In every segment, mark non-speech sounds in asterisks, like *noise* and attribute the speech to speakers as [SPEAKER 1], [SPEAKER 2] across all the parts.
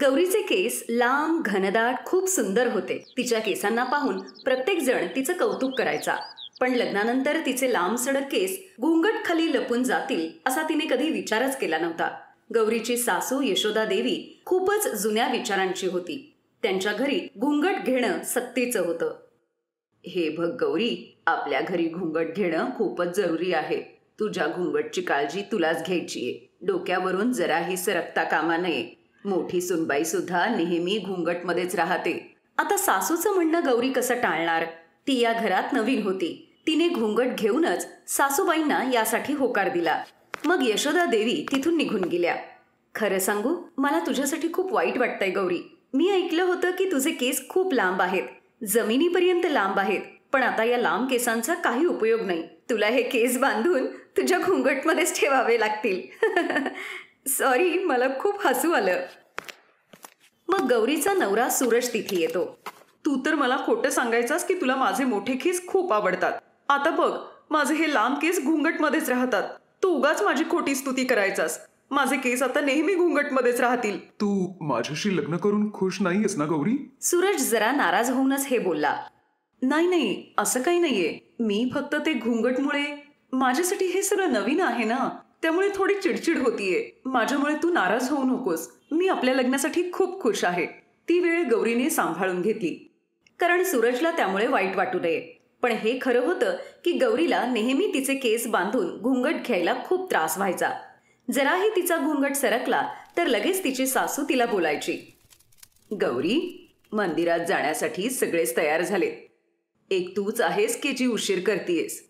[SPEAKER 1] गौरीचे केस लांब घनदाट खूप सुंदर होते तिच्या केसांना पाहून प्रत्येक जण तिचं कौतुक करायचा पण लग्नानंतर तिचे लांब सडक केस घुंगट खाली लपून जातील असा तिने कधी विचारच केला नव्हता गौरीची सासू यशोदा देवी खूपच जुन्या विचारांची होती त्यांच्या घरी घुंगट घेणं सक्तीचं होतं हे भग गौरी आपल्या घरी घुंगट घेणं खूपच जरुरी आहे तुझ्या घुंगटची काळजी तुलाच घ्यायची आहे डोक्यावरून जराही सरकता कामा नये मोठी सुनबाई सुद्धा नेहमी घुंगटमध्येच राहते आता सासूचं म्हणणं गौरी कसं टाळणार ती या घरात नवीन होती तिने घुंगट घेऊनच सासूबाईंना यासाठी होकार दिला मग यशोदा देवी तिथून निघून गेल्या खरं सांगू मला तुझ्यासाठी खूप वाईट वाटतंय गौरी मी ऐकलं होतं की तुझे केस खूप लांब आहेत जमिनीपर्यंत लांब आहेत पण आता या लांब केसांचा काही उपयोग नाही तुला हे केस बांधून तुझ्या घुंगटमध्येच ठेवावे लागतील *laughs* सॉरी मला खूप हसू आलं मग
[SPEAKER 2] गौरीचा नवरा सूरज तिथे येतो तू तर मला खोटं सांगायचास की तुला माझे मोठे केस खूप आवडतात आता बघ माझे हे लांब केस घुंगटमध्येच राहतात तू उगाच माझी खोटी स्तुती करायचास माझे केस आता नेहमी घुंगटमध्येच राहतील तू माझ्याशी लग्न करून खुश नाहीयेस ना गौरी
[SPEAKER 1] सूरज जरा नाराज होऊनच हे बोलला नाही नाही असं काही नाहीये मी फक्त ते घुंगटमुळे माझ्यासाठी हे सगळं नवीन आहे ना त्यामुळे थोडी
[SPEAKER 2] चिडचिड होतीये माझ्यामुळे तू नाराज होऊ नकोस मी आपल्या लग्नासाठी खूप खुश आहे
[SPEAKER 1] ती वेळ गौरीने सांभाळून घेतली कारण सूरजला त्यामुळे वाईट वाटू नये पण हे खरं होतं की गौरीला नेहमी तिचे केस बांधून घुंगट घ्यायला खूप त्रास व्हायचा जराही तिचा घुंगट सरकला तर लगेच तिची सासू तिला बोलायची गौरी मंदिरात जाण्यासाठी सगळेच तयार झाले एक तूच आहेस की जी उशीर करतीयस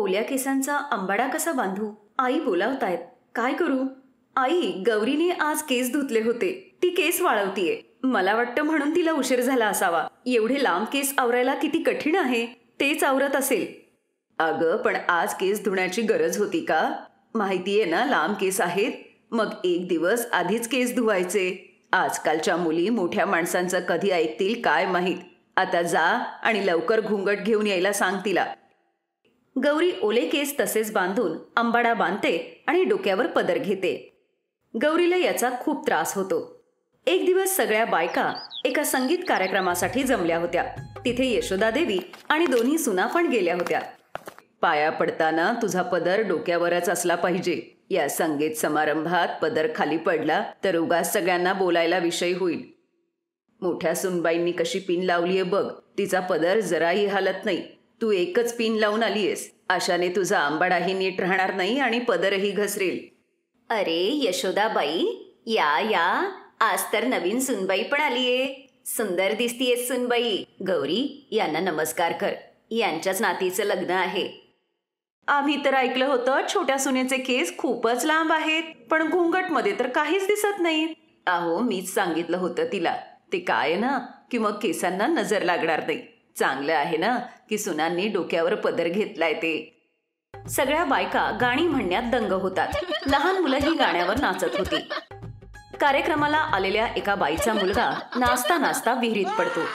[SPEAKER 1] ओल्या केसांचा आंबाडा कसा बांधू आई बोलावतायत काय करू आई गौरीने आज केस धुतले होते ती केस वाळवतीये मला वाटतं म्हणून तिला उशीर झाला असावा एवढे लांब केस आवरायला किती कठीण आहे तेच आवरत असेल अग पण आज केस धुण्याची गरज होती का माहितीये ना लांब केस आहेत मग एक दिवस आधीच केस धुवायचे आजकालच्या मुली मोठ्या माणसांचं कधी ऐकतील काय माहीत आता जा आणि लवकर घुंगट घेऊन यायला सांग तिला गौरी ओले केस तसेच बांधून अंबाडा बांधते आणि डोक्यावर पदर घेते गौरीला याचा खूप त्रास होतो एक दिवस सगळ्या बायका एका संगीत कार्यक्रमासाठी जमल्या होत्या तिथे यशोदा देवी आणि दोन्ही सुना पण गेल्या होत्या पाया पडताना तुझा पदर डोक्यावरच असला पाहिजे या संगीत समारंभात पदर खाली पडला तर उगाच सगळ्यांना बोलायला विषय होईल मोठ्या सुनबाईंनी कशी पिन लावलीये बघ तिचा पदर जराही हालत नाही तू एकच पिन लावून आलीयस अशाने तुझा आंबाडाही नीट राहणार नाही आणि पदरही घसरेल अरे यशोदाबाई या या आज तर नवीन सुनबाई पण आलीये सुंदर दिसतीये सुनबाई गौरी यांना नमस्कार कर यांच्याच नातीचं लग्न आहे आम्ही तर ऐकलं होतं छोट्या सुनेचे केस खूपच लांब आहेत पण मध्ये तर काहीच दिसत नाही अहो मीच सांगितलं होतं तिला ते काय ना किंवा मग केसांना नजर लागणार नाही चांगलं आहे ना की सुनांनी डोक्यावर पदर घेतलाय ते सगळ्या बायका गाणी म्हणण्यात दंग होतात लहान मुलं ही गाण्यावर नाचत होती कार्यक्रमाला आलेल्या एका बाईचा मुलगा नाचता नाचता विहिरीत पडतो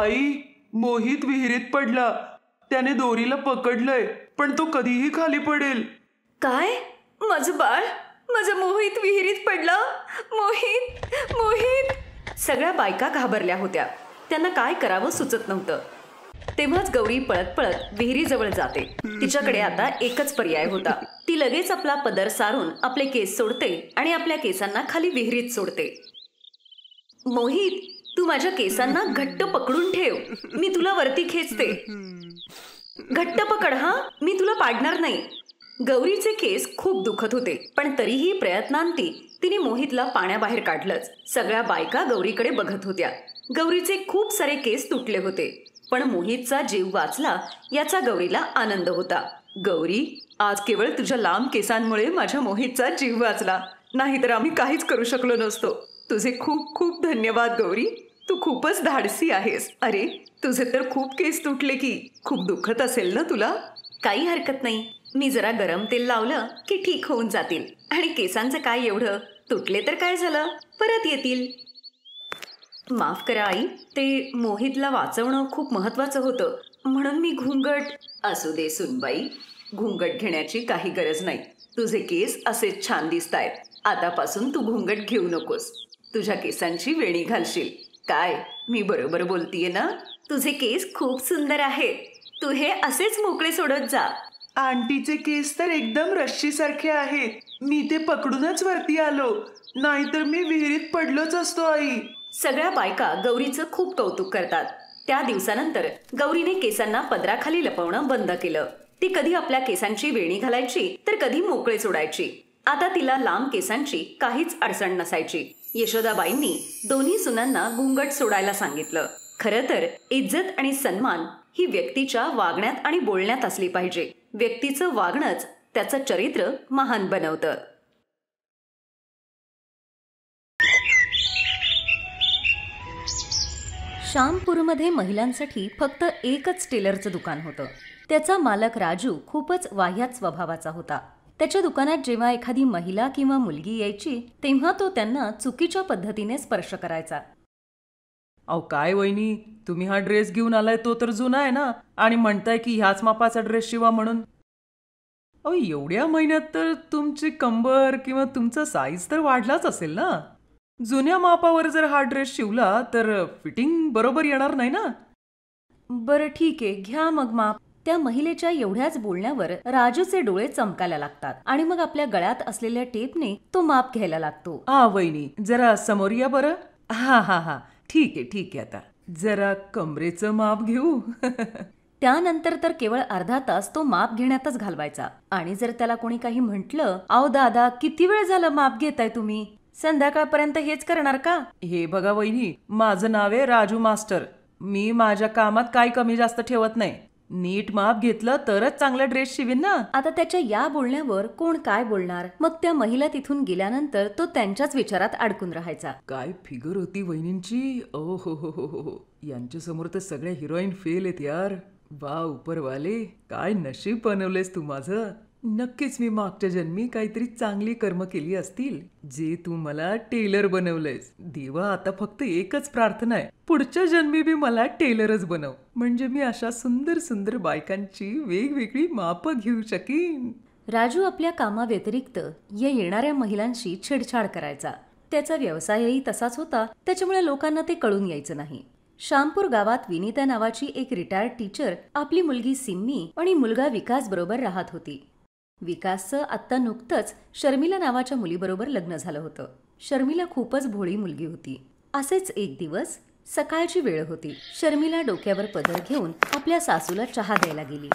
[SPEAKER 2] आई मोहित विहिरीत पडला त्याने दोरीला पकडलंय पण तो कधीही खाली पडेल
[SPEAKER 1] काय माझ बाळ माझ मोहित विहिरीत पडला मोहित मोहित सगळ्या बायका घाबरल्या होत्या त्यांना काय करावं सुचत नव्हतं तेव्हाच गौरी पळत पळत विहिरीजवळ जाते तिच्याकडे आता एकच पर्याय होता ती लगेच आपला पदर सारून आपले केस सोडते आणि आपल्या केसांना खाली विहिरीत सोडते मोहित तू माझ्या केसांना घट्ट पकडून ठेव मी तुला वरती खेचते घट्ट पकड हा मी तुला पाडणार नाही गौरीचे केस खूप दुखत होते पण तरीही प्रयत्नांती तिने मोहितला पाण्याबाहेर काढलंच सगळ्या बायका गौरीकडे बघत होत्या गौरीचे खूप सारे केस तुटले होते पण मोहितचा जीव वाचला याचा गौरीला आनंद होता गौरी आज केवळ तुझ्या लांब केसांमुळे माझ्या मोहितचा जीव वाचला
[SPEAKER 2] नाहीतर आम्ही काहीच करू शकलो नसतो तुझे खूप खूप धन्यवाद गौरी तू खूपच
[SPEAKER 1] धाडसी आहेस अरे तुझे तर खूप केस तुटले की खूप दुखत असेल ना तुला काही हरकत नाही मी जरा गरम तेल लावलं की ठीक होऊन जातील आणि केसांचं काय एवढं तुटले तर काय झालं परत येतील माफ करा आई ते मोहितला वाचवणं खूप महत्वाचं होतं म्हणून मी घुंगट असू दे सुनबाई घुंगट घेण्याची काही गरज नाही तुझे केस असेच छान दिसत आहेत आतापासून तू घुंगट घेऊ नकोस तुझ्या केसांची वेणी घालशील काय मी बरोबर बोलतीये ना तुझे केस खूप सुंदर आहेत तू हे असेच मोकळे सोडत जा
[SPEAKER 2] आंटीचे केस तर एकदम रश्शीसारखे आहेत मी ते पकडूनच
[SPEAKER 1] वरती आलो नाहीतर मी विहिरीत पडलोच असतो आई सगळ्या बायका गौरीचं खूप कौतुक करतात त्या दिवसानंतर गौरीने केसांना पदराखाली लपवणं बंद केलं ती कधी आपल्या केसांची वेणी घालायची तर कधी मोकळे सोडायची आता तिला लांब केसांची काहीच अडचण नसायची यशोदाबाईंनी दोन्ही सुनांना घुंगट सोडायला सांगितलं खरं तर इज्जत आणि सन्मान ही व्यक्तीच्या वागण्यात आणि बोलण्यात असली पाहिजे व्यक्तीचं वागणंच त्याचं चरित्र महान बनवतं श्यामपूरमध्ये महिलांसाठी फक्त एकच टेलरचं दुकान होतं त्याचा मालक राजू खूपच वाह्यात स्वभावाचा होता त्याच्या दुकानात जेव्हा एखादी महिला किंवा मुलगी यायची तेव्हा तो त्यांना चुकीच्या पद्धतीने स्पर्श करायचा
[SPEAKER 2] अहो काय वहिनी तुम्ही हा ड्रेस घेऊन आलाय तो तर जुना आहे ना आणि म्हणताय की ह्याच मापाचा ड्रेस शिवा म्हणून अहो एवढ्या महिन्यात तर तुमची कंबर किंवा तुमचा साईज तर वाढलाच असेल ना जुन्या मापावर जर हा ड्रेस शिवला तर
[SPEAKER 1] फिटिंग बरोबर येणार नाही ना बरं ठीक आहे घ्या मग माप त्या महिलेच्या एवढ्याच बोलण्यावर राजूचे डोळे चमकायला लागतात आणि मग आपल्या गळ्यात असलेल्या टेपने तो माप घ्यायला लागतो
[SPEAKER 2] हा वहिनी जरा समोर या बरं हा हा हा ठीक आहे ठीक आहे आता जरा कमरेचं माप घेऊ *laughs*
[SPEAKER 1] त्यानंतर तर केवळ अर्धा तास तो माप घेण्यातच घालवायचा आणि जर त्याला कोणी काही म्हटलं आओ दादा किती वेळ झालं माप घेताय तुम्ही संध्याकाळपर्यंत हेच करणार का हे बघा वहिनी माझं नाव आहे
[SPEAKER 2] राजू मास्टर मी माझ्या कामात काय कमी जास्त ठेवत नाही नीट माप घेतलं तरच चांगला
[SPEAKER 1] ड्रेस शिवीन ना आता त्याच्या या बोलण्यावर कोण काय बोलणार मग त्या महिला तिथून गेल्यानंतर तो त्यांच्याच विचारात अडकून राहायचा
[SPEAKER 2] काय फिगर होती वहिनींची ओ हो हो हो हो यांच्या समोर तर सगळ्या हिरोईन फेल आहेत यार वा उपरवाले काय नशीब बनवलेस तू माझं नक्कीच मी मागच्या जन्मी काहीतरी चांगली कर्म केली असतील जे तू मला टेलर बनवलंयस देवा आता फक्त एकच प्रार्थना आहे पुढच्या जन्मी बी मला टेलरच बनव म्हणजे मी अशा सुंदर सुंदर बायकांची वेगवेगळी माप घेऊ शकेन
[SPEAKER 1] राजू आपल्या कामाव्यतिरिक्त या येणाऱ्या महिलांशी छेडछाड करायचा त्याचा व्यवसायही तसाच होता त्याच्यामुळे लोकांना ते कळून यायचं नाही शामपूर गावात विनीता नावाची एक रिटायर्ड टीचर आपली मुलगी सिम्मी आणि मुलगा विकास बरोबर राहत होती विकासचं आत्ता नुकतंच शर्मिला नावाच्या मुलीबरोबर लग्न झालं होतं शर्मिला खूपच भोळी मुलगी होती असेच एक दिवस सकाळची वेळ होती शर्मिला डोक्यावर पदर घेऊन आपल्या सासूला चहा द्यायला गेली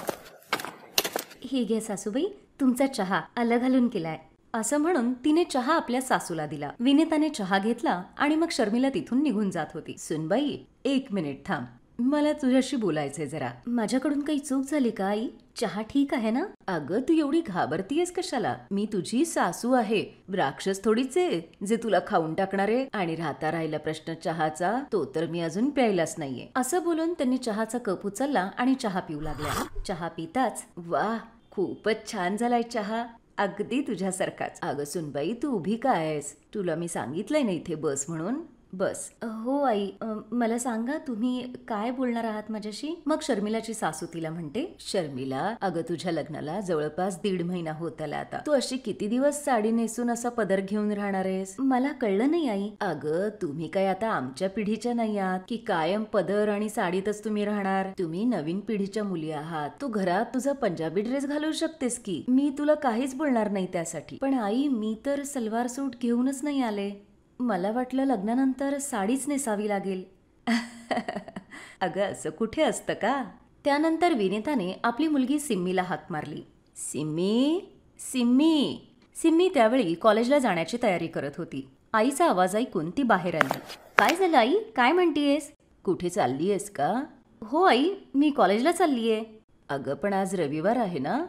[SPEAKER 1] हे घ्या सासूबाई तुमचा चहा अलग घालून केलाय असं म्हणून तिने चहा आपल्या सासूला दिला विनेताने चहा घेतला आणि मग शर्मिला तिथून निघून जात होती सुनबाई एक मिनिट थांब मला तुझ्याशी बोलायचंय जरा माझ्याकडून काही चूक झाली का आई चहा ठीक आहे ना अगं तू एवढी घाबरतीयस कशाला मी तुझी सासू आहे राक्षस थोडीच आहे जे तुला खाऊन टाकणार आहे आणि राहता राहिला प्रश्न चहाचा तो तर मी अजून प्यायलाच नाहीये असं बोलून त्यांनी चहाचा कप उचलला आणि चहा पिऊ लागला चहा पिताच वा खूपच छान झालाय चहा अगदी तुझ्यासारखाच अगं सुनबाई तू उभी काय आहेस तुला मी सांगितलंय ना इथे बस म्हणून बस हो आई मला सांगा तुम्ही काय बोलणार आहात माझ्याशी मग शर्मिलाची सासू तिला म्हणते शर्मिला अगं तुझ्या लग्नाला जवळपास दीड महिना होत आला आता तू अशी किती दिवस साडी नेसून असा पदर घेऊन राहणार आहेस मला कळलं नाही आई अगं तुम्ही काय आता आमच्या पिढीच्या नाही आहात की कायम पदर आणि साडीतच तुम्ही राहणार तुम्ही नवीन पिढीच्या मुली आहात तू घरात तुझा पंजाबी ड्रेस घालू शकतेस की मी तुला काहीच बोलणार नाही त्यासाठी पण आई मी तर सलवार सूट घेऊनच नाही आले मला वाटलं लग्नानंतर साडीच नेसावी लागेल *laughs* अगं असं कुठे असतं का त्यानंतर विनेताने आपली मुलगी सिम्मीला हात मारली सिम्मी सिम्मी सिम्मी त्यावेळी कॉलेजला जाण्याची तयारी करत होती आईचा आवाज ऐकून ती बाहेर आली काय झालं आई काय म्हणतीयेस कुठे चालली आहेस का हो आई मी कॉलेजला चाललीये अगं पण आज रविवार आहे ना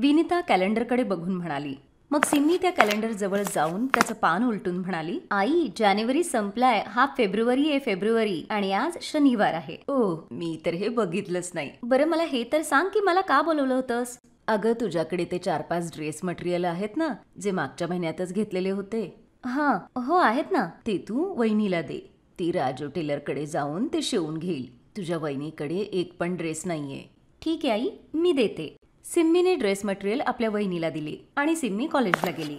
[SPEAKER 1] विनिता कॅलेंडरकडे बघून म्हणाली मग सिम्मी त्या कॅलेंडर जवळ जाऊन त्याचं पान उलटून म्हणाली आई जानेवारी संपलाय हा फेब्रुवारी आहे फेब्रुवारी आणि आज शनिवार आहे ओ मी तर हे बघितलंच नाही बरं मला हे तर सांग की मला का बोलवलं होतंस अगं तुझ्याकडे ते चार पाच ड्रेस मटेरियल आहेत ना जे मागच्या महिन्यातच घेतलेले होते हा हो आहेत ना ते तू वहिनीला दे ती राजू टेलरकडे जाऊन ते शिवून घेईल तुझ्या वहिनीकडे एक पण ड्रेस नाहीये ठीक आहे आई मी देते सिम्मीने ड्रेस मटेरियल आपल्या वहिनीला दिली आणि सिम्मी कॉलेजला गेली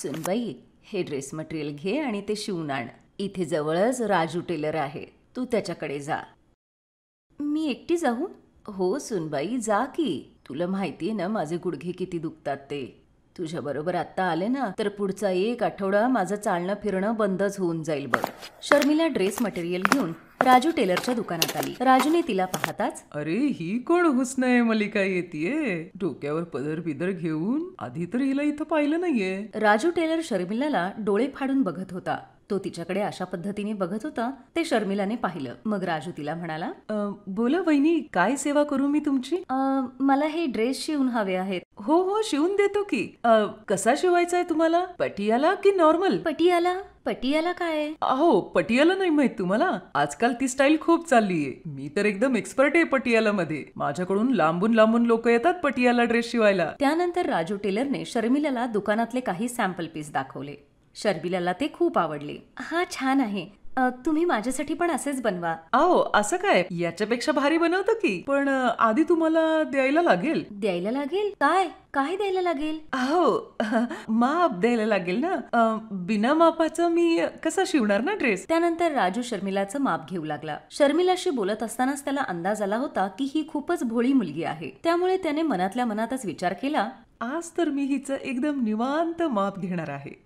[SPEAKER 1] सुनबाई हे ड्रेस मटेरियल घे आणि ते शिवून आण इथे जवळच राजू टेलर आहे तू त्याच्याकडे जा मी एकटी जाऊ हो सुनबाई जा की तुला माहिती आहे ना माझे गुडघे किती दुखतात ते तुझ्याबरोबर आता आले ना तर पुढचा एक आठवडा माझं चालणं फिरणं बंदच होऊन जाईल बघ शर्मिला ड्रेस मटेरियल घेऊन राजू टेलरच्या दुकानात आली राजूने तिला पाहताच
[SPEAKER 2] अरे ही कोण हुसन आहे मलिका येते डोक्यावर पदर बिदर घेऊन आधी तर हिला इथं पाहिलं नाहीये
[SPEAKER 1] राजू टेलर शर्मिलाला डोळे फाडून बघत होता तो तिच्याकडे अशा पद्धतीने बघत होता ते शर्मिलाने पाहिलं मग राजू तिला म्हणाला बोला वहिनी काय सेवा करू मी तुमची मला हे ड्रेस शिवून हवे आहेत हो हो शिवून देतो की कसा शिवायचा आहे तुम्हाला पटियाला की नॉर्मल पटियाला पटियाला काय
[SPEAKER 2] अहो पटियाला नाही माहित तुम्हाला आजकाल ती स्टाईल खूप चालली आहे मी तर एकदम एक्सपर्ट आहे पटियाला मध्ये माझ्याकडून लांबून लांबून लोक येतात पटियाला ड्रेस शिवायला
[SPEAKER 1] त्यानंतर राजू टेलरने शर्मिलाला दुकानातले काही सॅम्पल पीस दाखवले शर्बिलाला ते खूप आवडले हा छान आहे तुम्ही माझ्यासाठी पण असेच बनवा
[SPEAKER 2] आओ असं काय याच्यापेक्षा भारी बनवत की पण आधी तुम्हाला द्यायला लागेल द्यायला
[SPEAKER 1] लागेल काय काय द्यायला लागेल अहो *laughs* माप द्यायला लागेल ना बिना मापाचं मी कसा शिवणार ना ड्रेस त्यानंतर राजू शर्मिलाचं माप घेऊ लागला शर्मिलाशी बोलत असतानाच त्याला अंदाज आला होता की ही खूपच भोळी मुलगी आहे त्यामुळे त्याने मनातल्या मनातच विचार केला आज तर मी हिचं एकदम निवांत माप घेणार आहे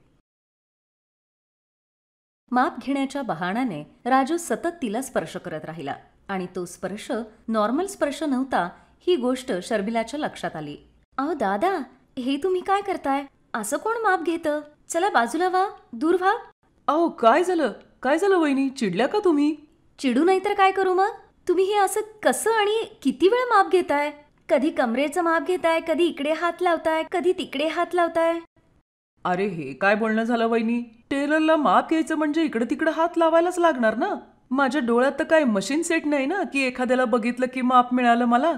[SPEAKER 1] माप घेण्याच्या बहाणाने राजू सतत तिला स्पर्श करत राहिला आणि तो स्पर्श नॉर्मल स्पर्श नव्हता ही गोष्ट शर्बिलाच्या लक्षात आली अहो दादा हे तुम्ही काय करताय असं कोण माप घेतं चला बाजूला वा दूर व्हा अहो काय झालं काय झालं वहिनी चिडल्या का तुम्ही चिडू नाही तर काय करू मग तुम्ही हे असं कसं आणि किती वेळ माप घेताय कधी कमरेचं माप घेताय कधी इकडे हात लावताय कधी तिकडे हात लावताय
[SPEAKER 2] अरे हे काय बोलणं झालं वहिनी टेलरला माप घ्यायचं म्हणजे इकडे तिकडे हात लावायलाच लागणार ना माझ्या डोळ्यात तर काय
[SPEAKER 1] मशीन सेट नाही ना की एखाद्याला बघितलं की माप मिळालं मला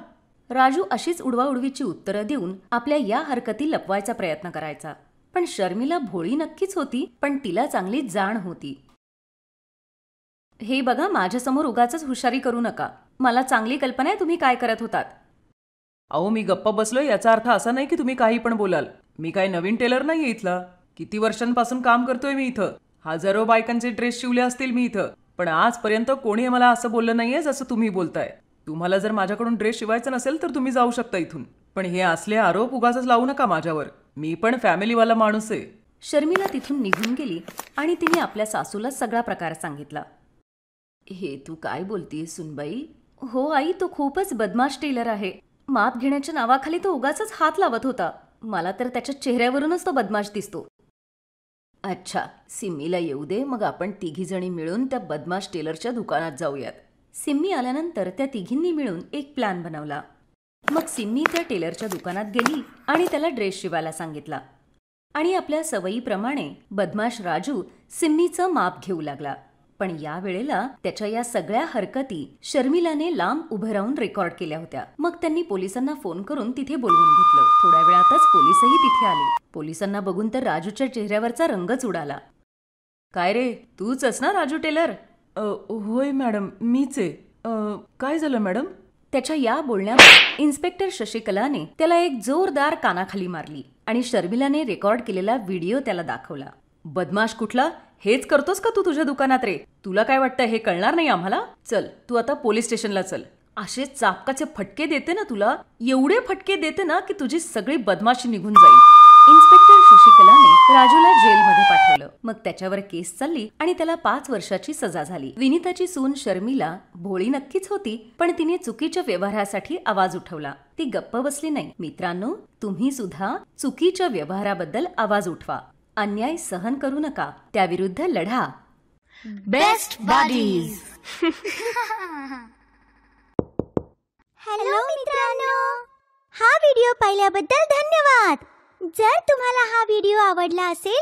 [SPEAKER 1] राजू अशीच उडवाउडवीची उत्तरं देऊन आपल्या या हरकती लपवायचा प्रयत्न करायचा पण शर्मिला भोळी नक्कीच होती पण तिला चांगली जाण होती हे बघा माझ्यासमोर उगाच हुशारी करू नका मला चांगली कल्पना आहे तुम्ही काय करत होतात
[SPEAKER 2] अहो मी गप्प बसलोय याचा अर्थ असा नाही की तुम्ही काही पण बोलाल मी काही नवीन टेलर नाही इथला किती वर्षांपासून काम करतोय मी इथं हजारो बायकांचे ड्रेस शिवले असतील मी इथं पण आजपर्यंत कोणी मला असं बोललं नाहीये जसं तुम्ही बोलताय तुम्हाला जर माझ्याकडून ड्रेस शिवायचा नसेल तर तुम्ही जाऊ शकता इथून पण हे असले आरोप उगाच लावू नका माझ्यावर मी पण फॅमिलीवाला माणूस आहे
[SPEAKER 1] शर्मिला तिथून निघून गेली आणि तिने आपल्या सासूला सगळा प्रकार सांगितला हे तू काय बोलतीये सुनबाई हो आई तो खूपच बदमाश टेलर आहे माप घेण्याच्या नावाखाली तो उगाच हात लावत होता मला तर त्याच्या चेहऱ्यावरूनच तो बदमाश दिसतो अच्छा सिम्मीला येऊ दे मग आपण तिघीजणी मिळून त्या बदमाश टेलरच्या दुकानात जाऊयात सिम्मी आल्यानंतर त्या तिघींनी मिळून एक प्लॅन बनवला मग सिम्मी त्या टेलरच्या दुकानात गेली आणि त्याला ड्रेस शिवायला सांगितला आणि आपल्या सवयीप्रमाणे बदमाश राजू सिम्मीचं माप घेऊ लागला पण या वेळेला त्याच्या या सगळ्या हरकती शर्मिलाने लांब उभं राहून रेकॉर्ड केल्या होत्या मग त्यांनी पोलिसांना फोन करून तिथे बोलवून घेतलं थोड्या वेळातच पोलीसही तिथे आले पोलिसांना बघून तर राजूच्या चेहऱ्यावरचा रंगच उडाला काय रे तूच अस ना राजू टेलर होय मॅडम मीच आहे काय झालं मॅडम त्याच्या या बोलण्यात इन्स्पेक्टर शशिकलाने त्याला एक जोरदार कानाखाली मारली आणि शर्मिलाने रेकॉर्ड केलेला व्हिडिओ त्याला दाखवला बदमाश कुठला हेच करतोस का तू तुझ्या दुकानात रे तुला काय वाटतं हे कळणार नाही आम्हाला चल तू आता पोलीस स्टेशनला चल असे चापकाचे फटके देते ना तुला एवढे फटके देते ना की तुझी सगळी बदमाशी निघून जाईल इन्स्पेक्टर शशिकलाने राजूला जेलमध्ये पाठवलं मग त्याच्यावर केस चालली आणि त्याला पाच वर्षाची सजा झाली विनिताची सून शर्मिला भोळी नक्कीच होती पण तिने चुकीच्या व्यवहारासाठी आवाज उठवला ती गप्प बसली नाही मित्रांनो तुम्ही सुद्धा चुकीच्या व्यवहाराबद्दल आवाज उठवा अन्याय सहन करू नका त्याविरुद्ध लढा बेस्ट बॉडीज
[SPEAKER 2] हॅलो मित्रांनो
[SPEAKER 1] हा व्हिडिओ पाहिल्याबद्दल धन्यवाद जर तुम्हाला हा व्हिडिओ आवडला असेल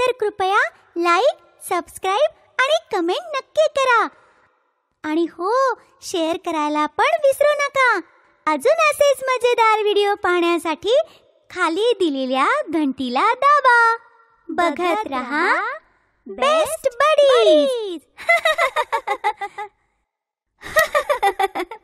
[SPEAKER 1] तर कृपया लाईक सबस्क्राईब आणि कमेंट नक्की करा आणि हो शेअर करायला पण विसरू नका अजून असेच मजेदार व्हिडिओ पाहण्यासाठी खाली दिलेल्या घंटीला दाबा बघत रहा बेस्ट बडीज *laughs* *laughs*